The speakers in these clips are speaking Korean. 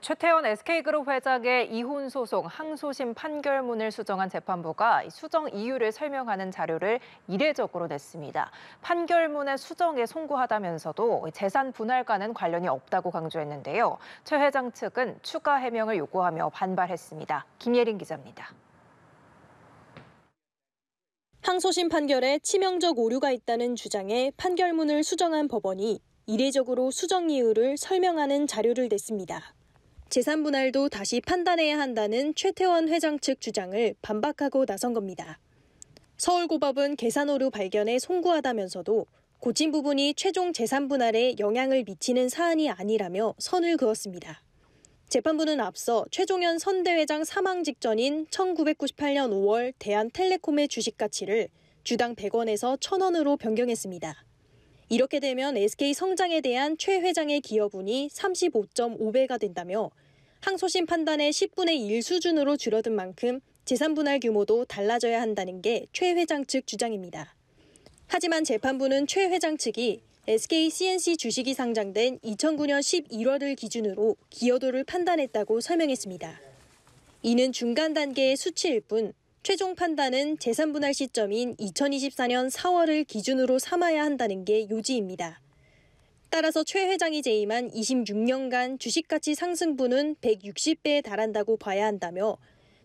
최태원 SK그룹 회장의 이혼 소송 항소심 판결문을 수정한 재판부가 수정 이유를 설명하는 자료를 이례적으로 냈습니다. 판결문의 수정에 송구하다면서도 재산 분할과는 관련이 없다고 강조했는데요. 최 회장 측은 추가 해명을 요구하며 반발했습니다. 김예린 기자입니다. 항소심 판결에 치명적 오류가 있다는 주장에 판결문을 수정한 법원이 이례적으로 수정 이유를 설명하는 자료를 냈습니다. 재산 분할도 다시 판단해야 한다는 최태원 회장 측 주장을 반박하고 나선 겁니다. 서울고법은 계산오류 발견에 송구하다면서도 고친 부분이 최종 재산 분할에 영향을 미치는 사안이 아니라며 선을 그었습니다. 재판부는 앞서 최종현 선대회장 사망 직전인 1998년 5월 대한텔레콤의 주식 가치를 주당 100원에서 1000원으로 변경했습니다. 이렇게 되면 SK 성장에 대한 최 회장의 기여분이 35.5배가 된다며 항소심 판단의 10분의 1 수준으로 줄어든 만큼 재산 분할 규모도 달라져야 한다는 게 최 회장 측 주장입니다. 하지만 재판부는 최 회장 측이 SK CNC 주식이 상장된 2009년 11월을 기준으로 기여도를 판단했다고 설명했습니다. 이는 중간 단계의 수치일 뿐 최종 판단은 재산 분할 시점인 2024년 4월을 기준으로 삼아야 한다는 게 요지입니다. 따라서 최 회장이 재임한 26년간 주식가치 상승분은 160배에 달한다고 봐야 한다며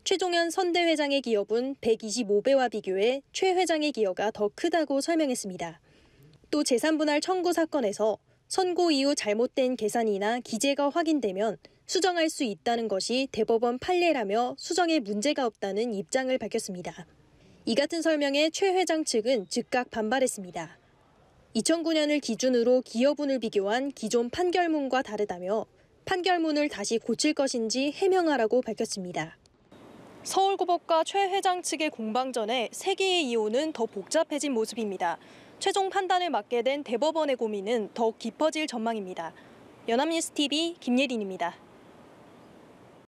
최종현 선대 회장의 기업은 125배와 비교해 최 회장의 기여가 더 크다고 설명했습니다. 또 재산 분할 청구 사건에서 선고 이후 잘못된 계산이나 기재가 확인되면 수정할 수 있다는 것이 대법원 판례라며 수정에 문제가 없다는 입장을 밝혔습니다. 이 같은 설명에 최 회장 측은 즉각 반발했습니다. 2009년을 기준으로 기여분을 비교한 기존 판결문과 다르다며 판결문을 다시 고칠 것인지 해명하라고 밝혔습니다. 서울고법과 최 회장 측의 공방전에 세계의 이혼은 더 복잡해진 모습입니다. 최종 판단을 맡게 된 대법원의 고민은 더 깊어질 전망입니다. 연합뉴스TV 김예린입니다.